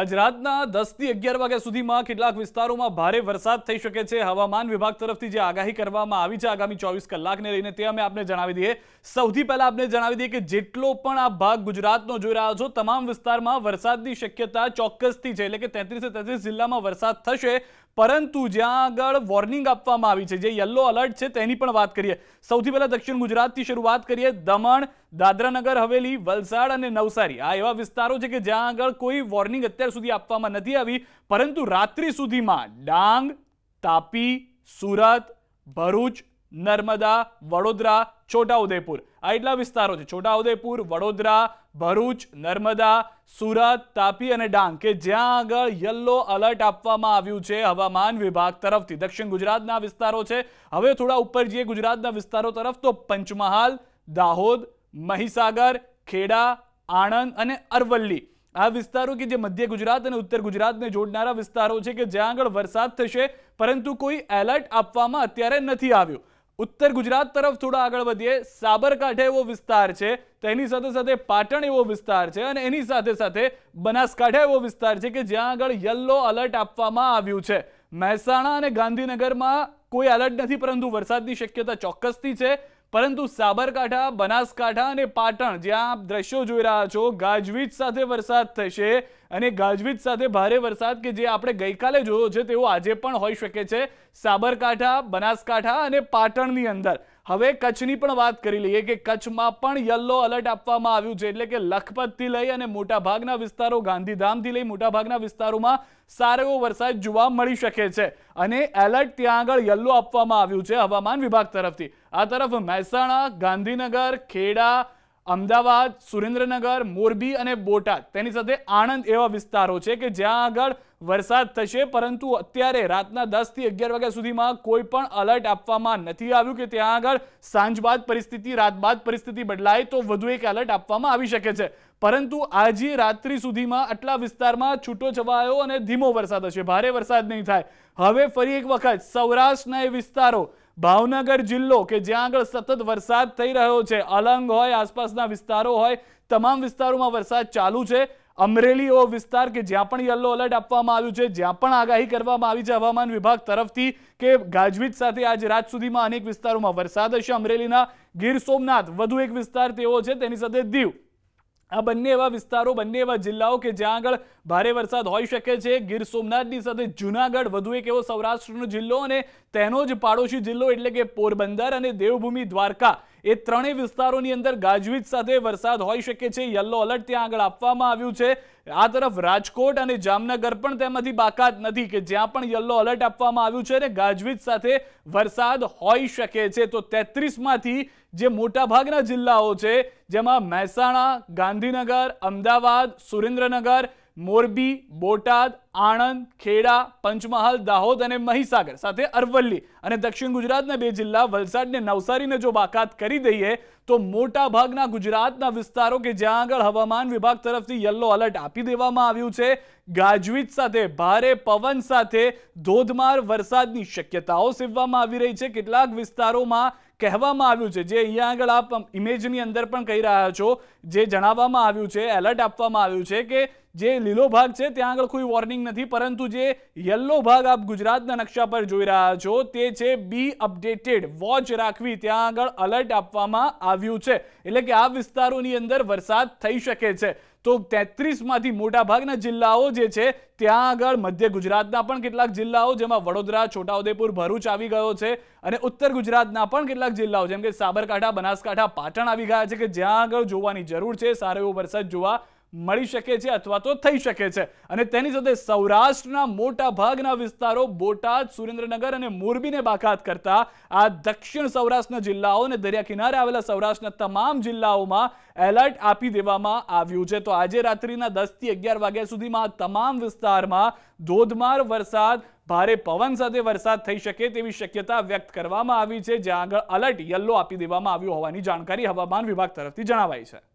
આજ રાતના દસથી અગિયાર વાગ્યા સુધીમાં કેટલાક વિસ્તારોમાં ભારે વરસાદ થઈ શકે છે હવામાન વિભાગ તરફથી જે આગાહી કરવામાં આવી છે આગામી ચોવીસ કલાકને લઈને તે અમે આપને જણાવી દઈએ સૌથી પહેલા આપને જણાવી દઈએ કે જેટલો પણ આ ભાગ ગુજરાતનો જોઈ રહ્યા છો તમામ વિસ્તારમાં વરસાદની શક્યતા ચોક્કસથી છે એટલે કે તેત્રીસે તેત્રીસ જિલ્લામાં વરસાદ થશે પરંતુ જ્યાં આગળ વોર્નિંગ આપવામાં આવી છે જે યલો અલર્ટ છે તેની પણ વાત કરીએ સૌથી પહેલાં દક્ષિણ ગુજરાતથી શરૂઆત કરીએ દમણ દાદરાનગર હવેલી વલસાડ અને નવસારી આ એવા વિસ્તારો છે કે જ્યાં આગળ કોઈ વોર્નિંગ અત્યાર સુધી આપવામાં નથી આવી પરંતુ રાત્રિ સુધીમાં ડાંગ તાપી સુરત ભરૂચ નર્મદા વડોદરા છોટાઉદેપુર આ એટલા વિસ્તારો છે છોટાઉદેપુર વડોદરા ભરૂચ નર્મદા સુરત તાપી અને ડાંગ કે જ્યાં આગળ યલો અલર્ટ આપવામાં આવ્યું છે હવામાન વિભાગ તરફથી દક્ષિણ ગુજરાતના વિસ્તારો છે હવે થોડા ઉપર જઈએ ગુજરાતના વિસ્તારો તરફ તો પંચમહાલ દાહોદ મહીસાગર ખેડા આણંદ અને અરવલ્લી આ વિસ્તારો કે જે મધ્ય ગુજરાત અને ઉત્તર ગુજરાતને જોડનારા વિસ્તારો છે કે જ્યાં આગળ વરસાદ થશે પરંતુ કોઈ એલર્ટ આપવામાં અત્યારે નથી આવ્યું ઉત્તર ગુજરાત તરફ થોડા આગળ વધીએ સાબરકાંઠા એવો વિસ્તાર છે તેની સાથે સાથે પાટણ એવો વિસ્તાર છે અને એની સાથે સાથે બનાસકાંઠા એવો વિસ્તાર છે કે જ્યાં આગળ યલો અલર્ટ આપવામાં આવ્યું છે મહેસાણા અને ગાંધીનગરમાં કોઈ એલર્ટ નથી પરંતુ વરસાદની શક્યતા ચોક્કસથી છે પરંતુ સાબરકાંઠા બનાસકાંઠા અને પાટણ જ્યાં આપ દ્રશ્યો જોઈ રહ્યા છો ગાજવીજ સાથે વરસાદ થશે અને ગાજવીજ સાથે ભારે વરસાદ કે જે આપણે ગઈકાલે જોયો છે તેવો આજે પણ હોઈ શકે છે સાબરકાંઠા બનાસકાંઠા અને પાટણની અંદર હવે કચ્છની પણ વાત કરી લઈએ કે કચ્છમાં પણ યલો એલર્ટ આપવામાં આવ્યું છે એટલે કે લખપતથી લઈ અને મોટાભાગના વિસ્તારો ગાંધીધામથી લઈ મોટાભાગના વિસ્તારોમાં સારો એવો વરસાદ જોવા મળી શકે છે અને એલર્ટ ત્યાં આગળ યલો આપવામાં આવ્યું છે હવામાન વિભાગ તરફથી આ તરફ મહેસાણા ગાંધીનગર ખેડા અમદાવાદ સુરેન્દ્રનગર મોરબી અને બોટાદ તેની સાથે આણંદ એવા વિસ્તારો છે કે જ્યાં આગળ વરસાદ થશે પરંતુ અત્યારે રાતના દસથી અગિયાર વાગ્યા સુધીમાં કોઈ પણ અલર્ટ આપવામાં નથી આવ્યું કે ત્યાં આગળ સાંજ બાદ પરિસ્થિતિ રાત બાદ પરિસ્થિતિ બદલાય તો વધુ એક એલર્ટ આપવામાં આવી શકે છે પરંતુ આજે રાત્રિ સુધીમાં આટલા વિસ્તારમાં છૂટો છવાયો અને ધીમો વરસાદ હશે ભારે વરસાદ નહીં થાય હવે ફરી એક વખત સૌરાષ્ટ્રના એ વિસ્તારો ભાવનગર જિલ્લો કે જ્યાં આગળ સતત વરસાદ થઈ રહ્યો છે અલંગ હોય આસપાસના વિસ્તારો હોય તમામ વિસ્તારોમાં વરસાદ ચાલુ છે અમરેલી એવો વિસ્તાર કે જ્યાં પણ યલો એલર્ટ આપવામાં આવ્યું છે જ્યાં પણ આગાહી કરવામાં આવી છે હવામાન વિભાગ તરફથી કે ગાજવીજ સાથે આજ રાત સુધીમાં અનેક વિસ્તારોમાં વરસાદ હશે અમરેલીના ગીર સોમનાથ વધુ એક વિસ્તાર તેવો છે તેની સાથે દીવ આ બંને એવા વિસ્તારો બંને એવા જિલ્લાઓ કે જ્યાં આગળ ભારે વરસાદ હોઈ શકે છે ગીર સોમનાથની સાથે જૂનાગઢ વધુ એક એવો સૌરાષ્ટ્રનો જિલ્લો અને તેનો જ પાડોશી જિલ્લો એટલે કે પોરબંદર અને દેવભૂમિ દ્વારકા એ ત્રણેય વિસ્તારોની અંદર ગાજવીજ સાથે વરસાદ હોઈ શકે છે યલો એલર્ટ ત્યાં આગળ આપવામાં આવ્યું છે આ તરફ રાજકોટ અને જામનગર પણ તેમાંથી બાકાત નથી કે જ્યાં પણ યલો એલર્ટ આપવામાં આવ્યું છે અને ગાજવીજ સાથે વરસાદ હોઈ શકે છે તો તેત્રીસમાંથી જે મોટાભાગના જિલ્લાઓ છે જેમાં મહેસાણા ગાંધીનગર અમદાવાદ સુરેન્દ્રનગર મોરબી બોટાદ આણંદ ખેડા પંચમહાલ દાહોદ અને મહીસાગર સાથે અરવલ્લી અને દક્ષિણ ગુજરાતના બે જિલ્લા વલસાડને નવસારીને જો બાકાત કરી દઈએ તો મોટા ભાગના ગુજરાતના વિસ્તારો કે જ્યાં આગળ હવામાન વિભાગ તરફથી યલો અલર્ટ આપી દેવામાં આવ્યું છે ગાજવીજ સાથે ભારે પવન સાથે ધોધમાર વરસાદની શક્યતાઓ સેવવામાં આવી રહી છે કેટલાક વિસ્તારોમાં કહેવામાં આવ્યું છે જે અહીંયા આગળ આપ ઇમેજની અંદર પણ કહી રહ્યા છો જે જણાવવામાં આવ્યું છે એલર્ટ આપવામાં આવ્યું છે કે જે લીલો ભાગ છે ત્યાં આગળ કોઈ વોર્નિંગ નથી પરંતુ જે યલો ભાગ આપ ગુજરાતના નકશા પર જોઈ રહ્યા છો તે છે બી અપડેટેડ વોચ રાખવી ત્યાં આગળ અલર્ટ આપવામાં આવ્યું છે એટલે કે આ વિસ્તારોની અંદર વરસાદ થઈ શકે છે તો તેત્રીસ તેત્રીસમાંથી મોટાભાગના જિલ્લાઓ જે છે ત્યાં આગળ મધ્ય ગુજરાતના પણ કેટલાક જિલ્લાઓ જેમાં વડોદરા છોટાઉદેપુર ભરૂચ આવી ગયો છે અને ઉત્તર ગુજરાતના પણ કેટલાક જિલ્લાઓ જેમ કે સાબરકાંઠા બનાસકાંઠા પાટણ આવી ગયા છે કે જ્યાં આગળ જોવાની જરૂર છે સારો એવો વરસાદ જોવા મળી શકે છે અથવા તો થઈ શકે છે અને તેની સાથે સૌરાષ્ટ્રના મોટા ભાગના વિસ્તારો બોટાદ સુરેન્દ્રનગર અને મોરબીને બાકાત કરતા આ દક્ષિણ સૌરાષ્ટ્રના જિલ્લાઓ અને દરિયા કિનારે આવેલા સૌરાષ્ટ્રના તમામ જિલ્લાઓમાં એલર્ટ આપી દેવામાં આવ્યું છે તો આજે રાત્રિના દસથી અગિયાર વાગ્યા સુધીમાં તમામ વિસ્તારમાં ધોધમાર વરસાદ ભારે પવન સાથે વરસાદ થઈ શકે તેવી શક્યતા વ્યક્ત કરવામાં આવી છે જ્યાં આગળ અલર્ટ યલો આપી દેવામાં આવ્યું હોવાની જાણકારી હવામાન વિભાગ તરફથી જણાવાય છે